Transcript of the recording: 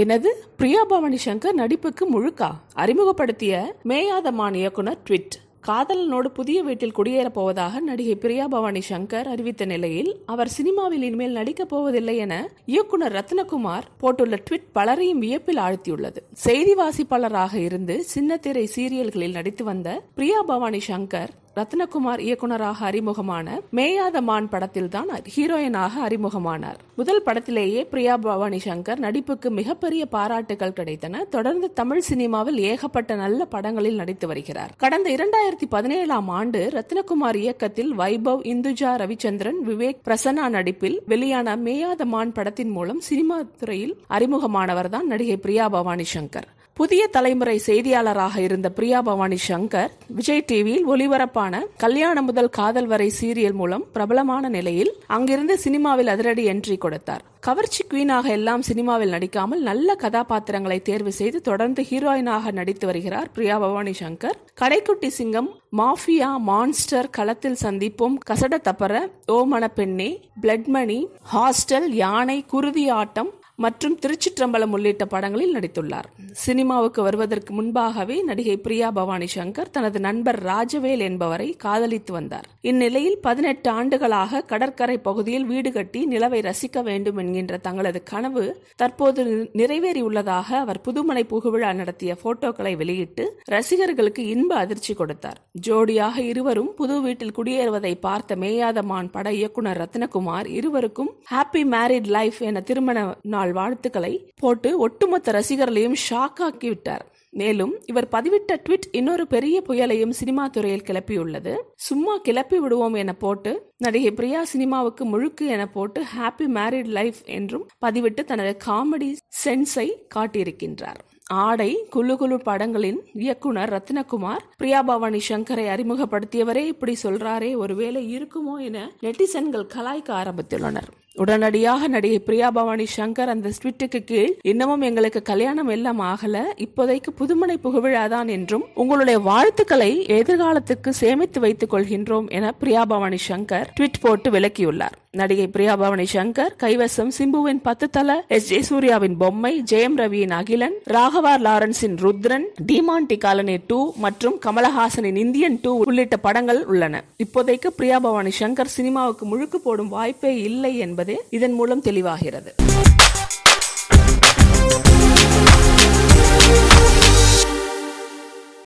எனது பிரியா பவானி சங்கர் நடிப்புக்கு முழுக்கா அறிமுகப்படுத்திய மேயாதமான் இயக்குனர் ட்விட் காதலனோடு புதிய வீட்டில் குடியேறப் போவதாக நடிகை பிரியா பவானி சங்கர் அறிவித்த நிலையில் அவர் சினிமாவில் இனிமேல் நடிக்கப் போவதில்லை என இயக்குனர் ரத்னகுமார் போட்டுள்ள ட்விட் பலரையும் வியப்பில் ஆழ்த்தியுள்ளது செய்தி வாசிப்பாளராக இருந்து சின்னத்திரை சீரியல்களில் நடித்து வந்த பிரியா பவானி சங்கர் ரத்னகுமார் இயக்குனராக அறிமுகமான மேயாத மான் படத்தில்தான் ஹீரோயினாக அறிமுகமானார் முதல் படத்திலேயே பிரியா பவானி சங்கர் நடிப்புக்கு மிகப்பெரிய பாராட்டுகள் கிடைத்தன தொடர்ந்து தமிழ் சினிமாவில் ஏகப்பட்ட நல்ல படங்களில் நடித்து வருகிறார் கடந்த இரண்டாயிரத்தி பதினேழாம் ஆண்டு ரத்னகுமார் இயக்கத்தில் வைபவ் இந்துஜா ரவிச்சந்திரன் விவேக் பிரசன்னா நடிப்பில் வெளியான மேயாத மான் படத்தின் மூலம் சினிமா துறையில் அறிமுகமானவர் தான் நடிகை பிரியா பவானி சங்கர் புதிய தலைமுறை செய்தியாளராக இருந்த பிரியா பவானி சங்கர் விஜய் டிவியில் ஒளிபரப்பான கல்யாணம் முதல் காதல் வரை சீரியல் மூலம் பிரபலமான நிலையில் அங்கிருந்து சினிமாவில் அதிரடி என்ட்ரி கொடுத்தார் கவர்ச்சி குவீனாக எல்லாம் சினிமாவில் நடிக்காமல் நல்ல கதாபாத்திரங்களை தேர்வு செய்து தொடர்ந்து ஹீரோயினாக நடித்து வருகிறார் பிரியா பவானி சங்கர் கடைக்குட்டி சிங்கம் மாஃபியா மான்ஸ்டர் களத்தில் சந்திப்போம் கசட தப்பர ஓமன பெண்ணே பிளட் மணி ஹாஸ்டல் யானை குருதி ஆட்டம் மற்றும் திருச்சிற்றம்பலம் உள்ளிட்ட படங்களில் நடித்துள்ளார் சினிமாவுக்கு வருவதற்கு முன்பாகவே நடிகை பிரியா பவானி சங்கர் தனது நண்பர் ராஜவேல் என்பவரை காதலித்து வந்தார் இந்நிலையில் பதினெட்டு ஆண்டுகளாக கடற்கரை பகுதியில் வீடு கட்டி நிலவை ரசிக்க வேண்டும் என்கின்ற தங்களது கனவு தற்போது நிறைவேறியுள்ளதாக அவர் புதுமனை புகுவிழா நடத்திய போட்டோக்களை வெளியிட்டு ரசிகர்களுக்கு இன்ப அதிர்ச்சி கொடுத்தார் ஜோடியாக இருவரும் புது வீட்டில் குடியேறுவதை பார்த்த மேயாதமான் பட இயக்குனர் ரத்னகுமார் இருவருக்கும் ஹாப்பி மேரிட் லைஃப் என திருமண நாள் தங்கள் வாழ்த்துக்களை போட்டு ஒட்டுமொத்த ரசிகர்களையும் ஷாக் ஆக்கிவிட்டார் மேலும் இவர் பதிவிட்ட ட்விட் இன்னொரு பெரிய புயலையும் சினிமா துறையில் கிளப்பியுள்ளது சும்மா கிளப்பி விடுவோம் என போட்டு நடிகை பிரியா சினிமாவுக்கு முழுக்கு என போட்டு ஹாப்பி மேரிட் லைஃப் என்றும் பதிவிட்டு தனது காமெடி சென்ஸை காட்டியிருக்கின்றார் ஆடை குழு குழு படங்களின் இயக்குனர் ரத்னகுமார் பிரியா பவானி சங்கரை அறிமுகப்படுத்தியவரே இப்படி சொல்றாரே ஒருவேளை இருக்குமோ என நெட்டிசன்கள் கலாய்க்க ஆரம்பித்துள்ளனர் உடனடியாக நடிகை பிரியா பவானி சங்கர் அந்த ட்விட்டுக்கு கீழ் இன்னமும் எங்களுக்கு கல்யாணம் எல்லாம் ஆகல இப்போதைக்கு புதுமனை புகவிழாதான் என்றும் உங்களுடைய வாழ்த்துக்களை எதிர்காலத்துக்கு சேமித்து வைத்துக் கொள்கின்றோம் என பிரியா பவானி சங்கர் ட்விட் போட்டு விளக்கியுள்ளார் நடிகை பிரியா பவானி சங்கர் கைவசம் சிம்புவின் பத்து தல எஸ் ஜே சூர்யாவின் பொம்மை ஜெயம் ரவியின் அகிலன் ராகவார் லாரன்ஸின் ருத்ரன் டிமாண்டி காலனி டூ மற்றும் கமலஹாசனின் இந்தியன் டூ உள்ளிட்ட படங்கள் உள்ளன இப்போதைக்கு பிரியா பவானி சங்கர் சினிமாவுக்கு முழுக்கு போடும் வாய்ப்பே இல்லை என்பது என்பது இதன் மூலம் தெளிவாகிறது